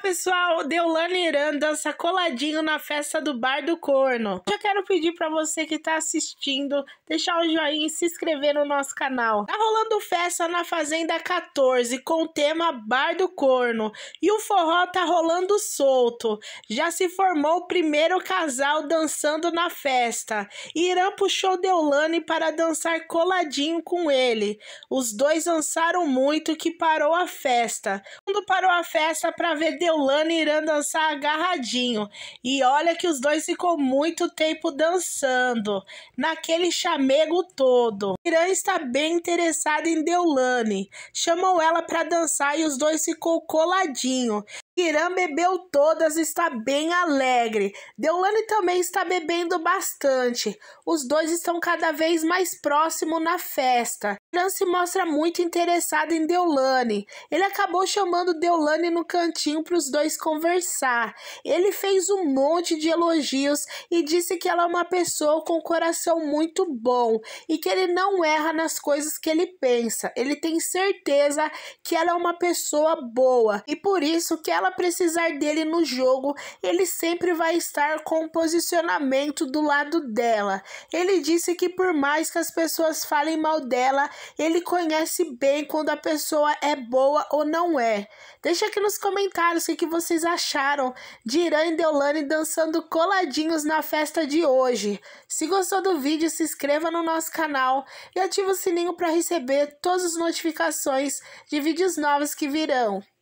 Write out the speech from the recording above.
pessoal, Deolane Iranda sacoladinho na festa do Bar do Corno. Já quero pedir para você que tá assistindo, deixar o joinha e se inscrever no nosso canal. Tá rolando festa na Fazenda 14 com o tema Bar do Corno e o forró tá rolando solto. Já se formou o primeiro casal dançando na festa. Irã puxou Deolane para dançar coladinho com ele. Os dois dançaram muito que parou a festa mundo parou a festa para ver Deulane e Irã dançar agarradinho. E olha que os dois ficou muito tempo dançando, naquele chamego todo. Irã está bem interessada em Deulane. chamou ela para dançar e os dois ficou coladinho. Irã bebeu todas e está bem alegre. Deolane também está bebendo bastante. Os dois estão cada vez mais próximos na festa. Irã se mostra muito interessado em Deolane. Ele acabou chamando Deolane no cantinho para os dois conversar. Ele fez um monte de elogios e disse que ela é uma pessoa com um coração muito bom e que ele não erra nas coisas que ele pensa. Ele tem certeza que ela é uma pessoa boa e por isso que ela para precisar dele no jogo, ele sempre vai estar com o posicionamento do lado dela. Ele disse que por mais que as pessoas falem mal dela, ele conhece bem quando a pessoa é boa ou não é. Deixa aqui nos comentários o que, que vocês acharam de Irã e Deolane dançando coladinhos na festa de hoje. Se gostou do vídeo, se inscreva no nosso canal e ative o sininho para receber todas as notificações de vídeos novos que virão.